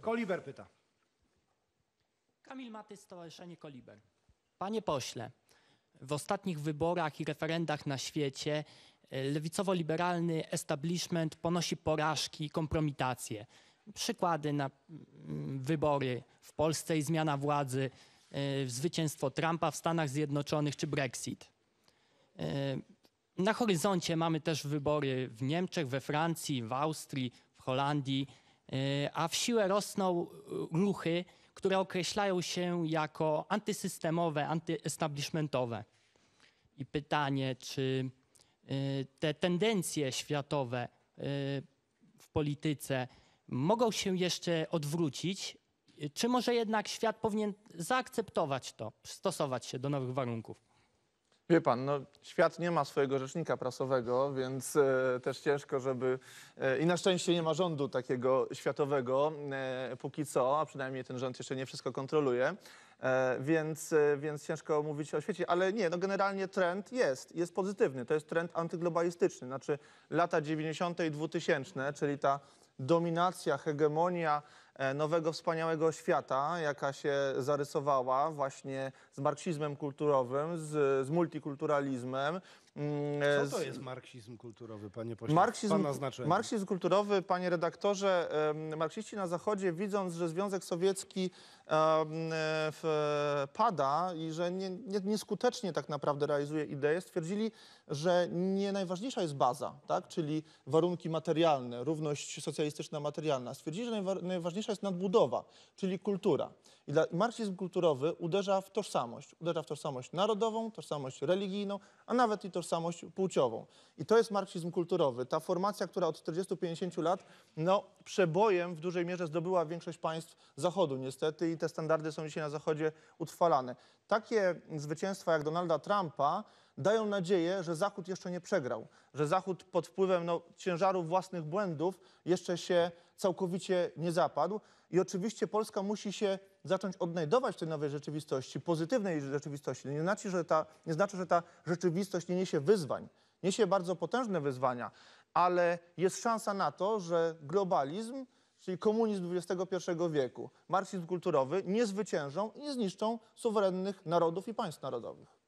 Koliber pyta. Kamil Maty, Stowarzyszenie Koliber. Panie pośle, w ostatnich wyborach i referendach na świecie e, lewicowo-liberalny establishment ponosi porażki i kompromitacje. Przykłady na mm, wybory w Polsce i zmiana władzy, e, zwycięstwo Trumpa w Stanach Zjednoczonych czy Brexit. E, na horyzoncie mamy też wybory w Niemczech, we Francji, w Austrii, w Holandii. E, a w siłę rosną e, ruchy, które określają się jako antysystemowe, antyestablishmentowe. I pytanie, czy e, te tendencje światowe w polityce mogą się jeszcze odwrócić, czy może jednak świat powinien zaakceptować to, przystosować się do nowych warunków? Wie pan, no, świat nie ma swojego rzecznika prasowego, więc e, też ciężko, żeby. E, I na szczęście nie ma rządu takiego światowego e, póki co, a przynajmniej ten rząd jeszcze nie wszystko kontroluje. E, więc, e, więc ciężko mówić o świecie, ale nie, no generalnie trend jest, jest pozytywny. To jest trend antyglobalistyczny, znaczy lata 90. i 2000, czyli ta dominacja, hegemonia E, nowego, wspaniałego świata, jaka się zarysowała właśnie z marksizmem kulturowym, z, z multikulturalizmem. Mm, Co to jest marksizm kulturowy, panie pośle? Marksizm, marksizm kulturowy, panie redaktorze, marksiści na Zachodzie, widząc, że Związek Sowiecki e, pada i że nie, nie, nieskutecznie tak naprawdę realizuje idee, stwierdzili, że nie najważniejsza jest baza, tak? czyli warunki materialne, równość socjalistyczna materialna. Stwierdzili, że najważniejsza najważniejsza jest nadbudowa, czyli kultura. I marksizm kulturowy uderza w tożsamość. Uderza w tożsamość narodową, tożsamość religijną, a nawet i tożsamość płciową. I to jest marksizm kulturowy. Ta formacja, która od 40-50 lat no, przebojem w dużej mierze zdobyła większość państw Zachodu niestety i te standardy są dzisiaj na Zachodzie utrwalane. Takie zwycięstwa jak Donalda Trumpa dają nadzieję, że Zachód jeszcze nie przegrał, że Zachód pod wpływem no, ciężaru własnych błędów jeszcze się całkowicie nie zapadł. I oczywiście Polska musi się zacząć odnajdować w tej nowej rzeczywistości, pozytywnej rzeczywistości. No, nie znaczy, że ta, nie znaczy, że ta rzeczywistość nie niesie wyzwań, niesie bardzo potężne wyzwania, ale jest szansa na to, że globalizm, czyli komunizm XXI wieku, marksizm kulturowy nie zwyciężą i nie zniszczą suwerennych narodów i państw narodowych.